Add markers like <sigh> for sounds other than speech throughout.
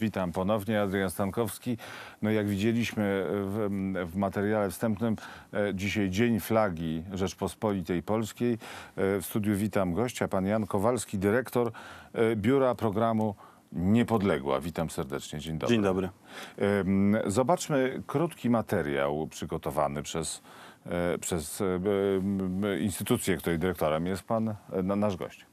Witam ponownie, Adrian Stankowski. No jak widzieliśmy e, w, w, materiale wstępnym, e, dzisiaj Dzień Flagi Rzeczpospolitej Polskiej. E, w studiu witam gościa, pan Jan Kowalski, dyrektor Biura Programu Niepodległa. Witam serdecznie, dzień dobry. Dzień dobry. Zobaczmy krótki materiał przygotowany przez, przez instytucję, której dyrektorem jest pan, nasz gość.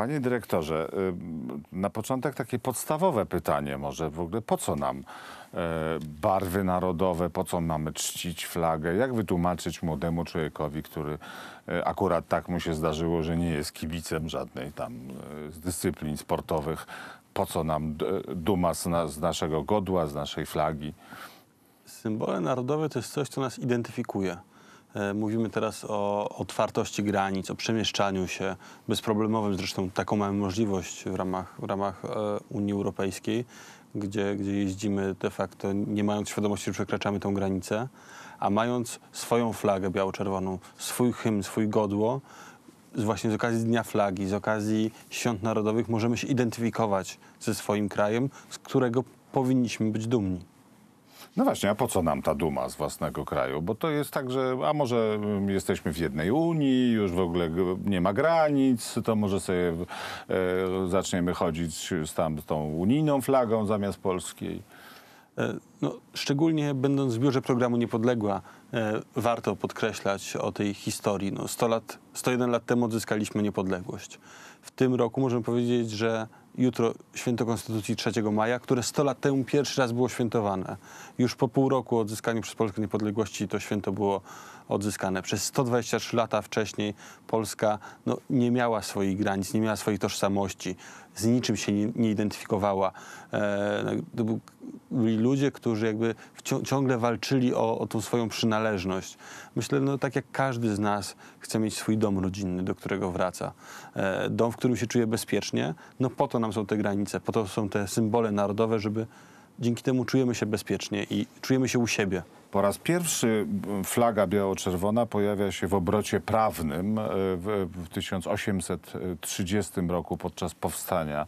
Panie dyrektorze, y, na początek takie podstawowe pytanie może w ogóle, po co nam e, barwy narodowe, po co mamy czcić flagę, jak wytłumaczyć młodemu człowiekowi, który e, akurat tak mu się zdarzyło, że nie jest kibicem żadnej tam e, z dyscyplin sportowych, po co nam duma z, z naszego godła, z naszej flagi? Symbole narodowe to jest coś, co nas identyfikuje. E, mówimy teraz o otwartości granic, o przemieszczaniu się bezproblemowym. Zresztą taką mamy możliwość w ramach, w ramach e, Unii Europejskiej, gdzie, gdzie jeździmy de facto nie mając świadomości, że przekraczamy tę granicę, a mając swoją flagę biało-czerwoną, swój hymn, swój godło, właśnie z okazji Dnia Flagi, z okazji Świąt Narodowych możemy się identyfikować ze swoim krajem, z którego powinniśmy być dumni. No właśnie, a po co nam ta duma z własnego kraju? Bo to jest tak, że a może mm, jesteśmy w jednej Unii, już w ogóle nie ma granic, to może sobie e, zaczniemy chodzić z, tam, z tą unijną flagą zamiast polskiej. E, no, szczególnie będąc w biurze programu Niepodległa, e, warto podkreślać o tej historii. No, 100 lat, 101 lat temu odzyskaliśmy niepodległość. W tym roku możemy powiedzieć, że jutro święto Konstytucji 3 maja, które 100 lat temu pierwszy raz było świętowane. Już po pół roku odzyskaniu przez Polskę niepodległości to święto było odzyskane. Przez 123 lata wcześniej Polska no, nie miała swoich granic, nie miała swojej tożsamości z niczym się nie, nie identyfikowała. E, no, to byli ludzie, którzy jakby ciągle walczyli o, o tą swoją przynależność. Myślę, no tak jak każdy z nas chce mieć swój dom rodzinny, do którego wraca. E, dom, w którym się czuje bezpiecznie. No po to nam są te granice, po to są te symbole narodowe, żeby dzięki temu czujemy się bezpiecznie i czujemy się u siebie. Po raz pierwszy flaga biało-czerwona pojawia się w obrocie prawnym e, w 1830 roku podczas powstania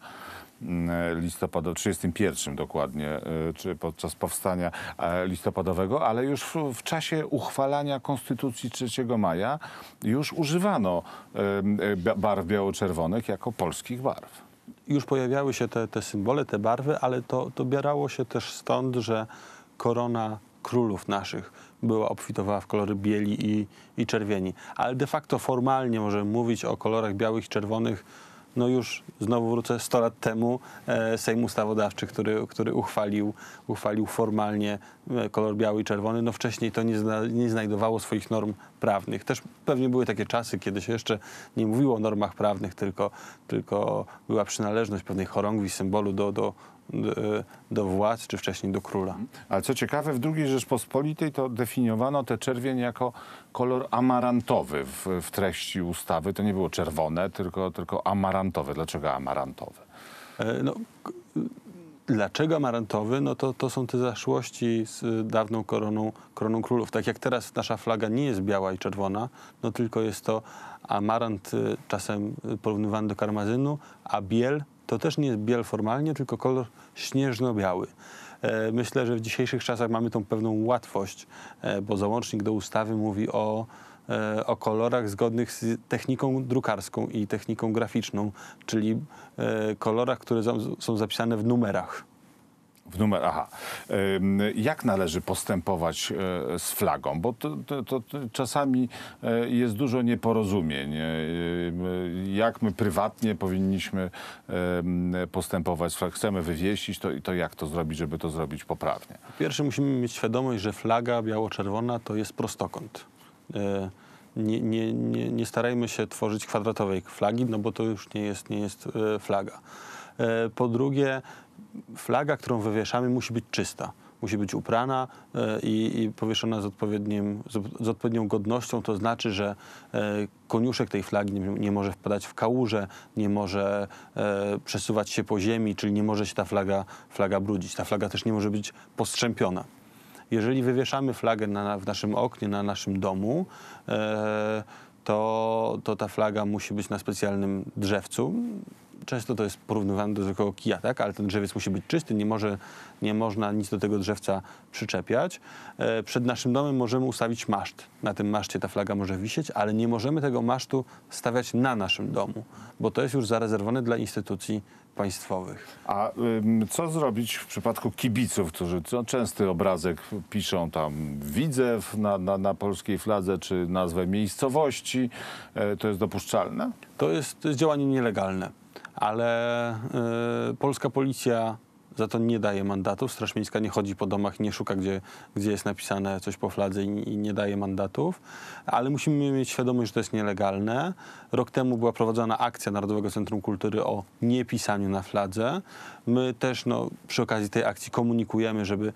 listopadowego, 31 dokładnie, e, czy podczas powstania e, listopadowego, ale już w, czasie uchwalania Konstytucji 3 maja już używano barw biało-czerwonych jako polskich barw. Już pojawiały się te, te symbole, te barwy, ale to, to bierało się też stąd, że korona królów naszych była obfitowała w kolory bieli i, i czerwieni. Ale de facto formalnie możemy mówić o kolorach białych i czerwonych no już znowu wrócę 100 lat temu e, Sejm Ustawodawczy, który, który uchwalił, uchwalił formalnie e, kolor biały i czerwony. No wcześniej to nie, zna, nie znajdowało swoich norm prawnych. Też pewnie były takie czasy, kiedy się jeszcze nie mówiło o normach prawnych, tylko, tylko była przynależność pewnej chorągwi, symbolu do, do do władz, czy wcześniej do króla. Ale co ciekawe, w II Rzeczpospolitej to definiowano te czerwień jako kolor amarantowy w, w treści ustawy. To nie było czerwone, tylko, tylko amarantowe. Dlaczego amarantowe? E, no, dlaczego amarantowy? No to, to są te zaszłości z dawną koroną, koroną królów. Tak jak teraz nasza flaga nie jest biała i czerwona, no tylko jest to amarant e, czasem porównywany do karmazynu, a biel to też nie jest biel formalnie, tylko kolor śnieżno-biały. E, myślę, że w dzisiejszych czasach mamy tą pewną łatwość, e, bo załącznik do ustawy mówi o e, o kolorach zgodnych z techniką drukarską i techniką graficzną, czyli kolorach, które są zapisane w numerach. W numer, aha. Jak należy postępować e, z flagą? Bo to, to, to, czasami e, jest dużo nieporozumień. E, jak my prywatnie powinniśmy postępować z flagą? Chcemy wywiesić, to, to jak to zrobić, żeby to zrobić poprawnie? Pierwszy musimy mieć świadomość, że flaga biało-czerwona to jest prostokąt. Nie, nie, nie, nie starajmy się tworzyć kwadratowej flagi, no bo to już nie jest, nie jest flaga. Po drugie, flaga, którą wywieszamy, musi być czysta. Musi być uprana e, i, i powieszona z, odpowiednim, z odpowiednią godnością. To znaczy, że e, koniuszek tej flagi nie, nie może wpadać w kałuże, nie może e, przesuwać się po ziemi, czyli nie może się ta flaga, flaga brudzić. Ta flaga też nie może być postrzępiona jeżeli wywieszamy flagę na, w naszym oknie, na naszym domu, to, to ta flaga musi być na specjalnym drzewcu często to jest porównywane do zwykłego kija, tak? ale ten drzewiec musi być czysty, nie, może, nie można nic do tego drzewca przyczepiać. E, przed naszym domem możemy ustawić maszt. Na tym maszcie ta flaga może wisieć, ale nie możemy tego masztu stawiać na naszym domu, bo to jest już zarezerwowane dla instytucji państwowych. A ym, co zrobić w przypadku kibiców, którzy no, częsty obrazek piszą tam widzew na, na, na polskiej fladze, czy nazwę miejscowości? E, to jest dopuszczalne? To jest, to jest działanie nielegalne ale y, polska policja za to nie daje mandatów. Straż Miejska nie chodzi po domach, nie szuka, gdzie, gdzie jest napisane coś po fladze i, i, nie daje mandatów. Ale musimy mieć świadomość, że to jest nielegalne. Rok temu była prowadzona akcja Narodowego Centrum Kultury o niepisaniu na fladze. My też no, przy okazji tej akcji komunikujemy, żeby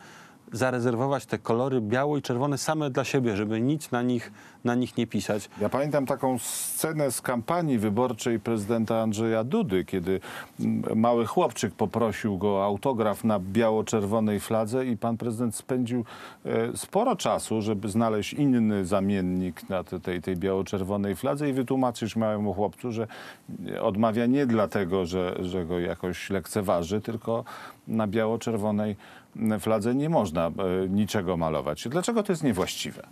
zarezerwować te kolory biały i czerwony same dla siebie, żeby nic na nich, na nich nie pisać. Ja pamiętam taką scenę z kampanii wyborczej prezydenta Andrzeja Dudy, kiedy mm, mały chłopczyk poprosił go o autograf na biało-czerwonej fladze i pan prezydent spędził e, sporo czasu, żeby znaleźć inny zamiennik na tej, tej biało-czerwonej fladze i wytłumaczyć małemu chłopcu, że e, odmawia nie dlatego, że, że go jakoś lekceważy, tylko na biało-czerwonej fladze nie można e, niczego malować. Dlaczego to jest niewłaściwe?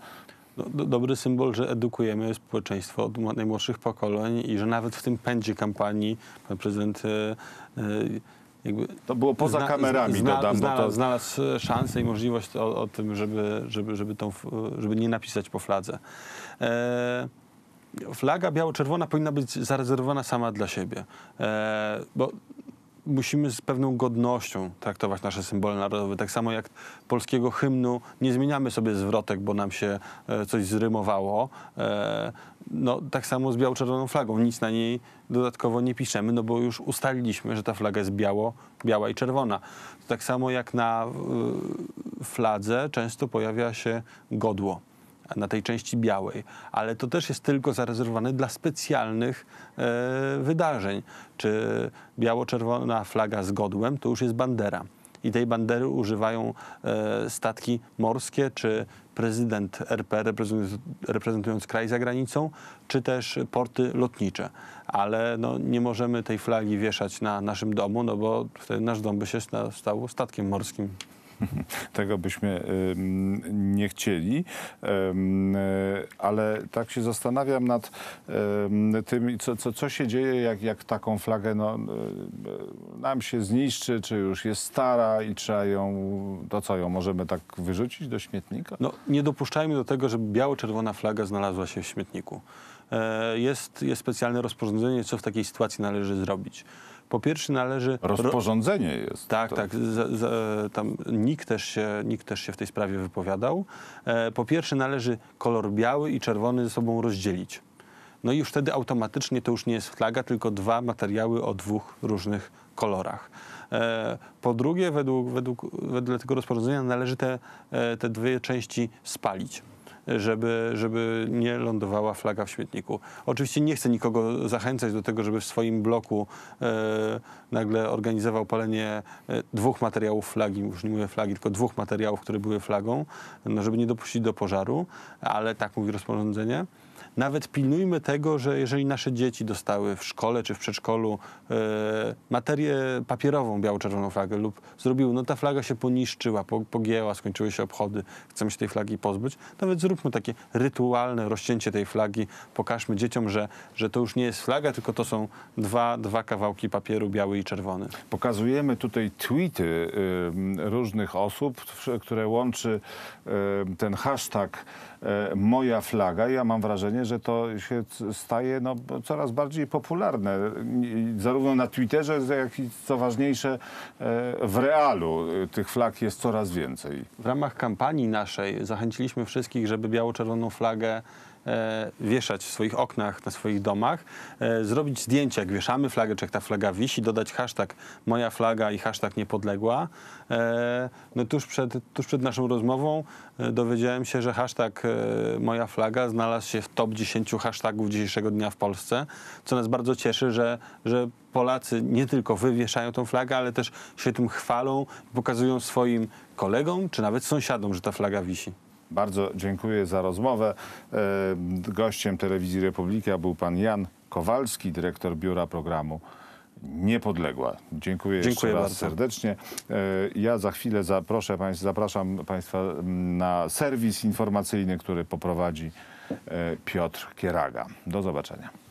No, do, dobry symbol, że edukujemy społeczeństwo od najmłodszych pokoleń i że nawet w tym pędzie kampanii pan prezydent e, e, to było poza zna, kamerami, zna, dodam. Znalazł, to... znalazł szansę i możliwość o, o, tym, żeby, żeby, żeby, tą, żeby nie napisać po fladze. E flaga biało-czerwona powinna być zarezerwowana sama dla siebie. E, bo musimy z pewną godnością traktować nasze symbole narodowe. Tak samo jak polskiego hymnu nie zmieniamy sobie zwrotek, bo nam się e, coś zrymowało. E, no, tak samo z biało-czerwoną flagą. Nic na niej dodatkowo nie piszemy, no bo już ustaliliśmy, że ta flaga jest biało, biała i czerwona. Tak samo jak na e, fladze często pojawia się godło na tej części białej, ale to też jest tylko zarezerwowane dla specjalnych e, wydarzeń. Czy biało-czerwona flaga z godłem to już jest bandera. I tej bandery używają e, statki morskie, czy prezydent RP reprezentując, reprezentując kraj za granicą, czy też porty lotnicze. Ale no, nie możemy tej flagi wieszać na naszym domu, no bo wtedy nasz dom by się stał statkiem morskim. <laughs> Tego byśmy nie chcieli, ale tak się zastanawiam nad tym, co, co, co się dzieje, jak, jak taką flagę no, nam się zniszczy, czy już jest stara i trzeba ją, to co ją możemy tak wyrzucić do śmietnika? No, nie dopuszczajmy do tego, żeby biało-czerwona flaga znalazła się w śmietniku. E, jest, jest specjalne rozporządzenie, co w takiej sytuacji należy zrobić. Po pierwsze należy... Rozporządzenie jest. Tak, to. tak. Z, z, tam nikt też, się, nikt też się w tej sprawie wypowiadał. E, po pierwsze należy kolor biały i czerwony ze sobą rozdzielić. No i już wtedy automatycznie to już nie jest flaga, tylko dwa materiały o dwóch różnych kolorach. E, po drugie, według, według, według tego rozporządzenia należy te, e, te dwie części spalić żeby, żeby nie lądowała flaga w śmietniku. Oczywiście nie chcę nikogo zachęcać do tego, żeby w swoim bloku e, nagle organizował palenie e, dwóch materiałów flagi, już nie mówię flagi, tylko dwóch materiałów, które były flagą, no żeby nie dopuścić do pożaru, ale tak mówi rozporządzenie. Nawet pilnujmy tego, że jeżeli nasze dzieci dostały w szkole czy w przedszkolu e, materię papierową, biało-czerwoną flagę lub zrobiły, no ta flaga się poniszczyła, pogięła, skończyły się obchody, chcemy się tej flagi pozbyć, nawet zróbmy takie rytualne rozcięcie tej flagi, pokażmy dzieciom, że, że to już nie jest flaga, tylko to są dwa, dwa kawałki papieru, biały i czerwony. Pokazujemy tutaj tweety y, różnych osób, które łączy y, ten hashtag E, moja flaga. Ja mam wrażenie, że to się staje no, coraz bardziej popularne. Zarówno na Twitterze, jak i co ważniejsze e, w realu. E, tych flag jest coraz więcej. W ramach kampanii naszej zachęciliśmy wszystkich, żeby biało-czerwoną flagę E, wieszać w swoich oknach, na swoich domach, e, zrobić zdjęcie, jak wieszamy flagę, czy jak ta flaga wisi, dodać hashtag moja flaga i hashtag niepodległa. E, no tuż przed, tuż przed naszą rozmową dowiedziałem się, że hashtag moja flaga znalazł się w top 10 hashtagów dzisiejszego dnia w Polsce, co nas bardzo cieszy, że, że Polacy nie tylko wywieszają tą flagę, ale też się tym chwalą, pokazują swoim kolegom, czy nawet sąsiadom, że ta flaga wisi. Bardzo dziękuję za rozmowę. E, gościem Telewizji Republika był pan Jan Kowalski, dyrektor biura programu niepodległa. Dziękuję, Dziękuję jeszcze raz bardzo. serdecznie. E, ja za chwilę zaproszę państwa, zapraszam Państwa na serwis informacyjny, który poprowadzi e, Piotr Kieraga. Do zobaczenia.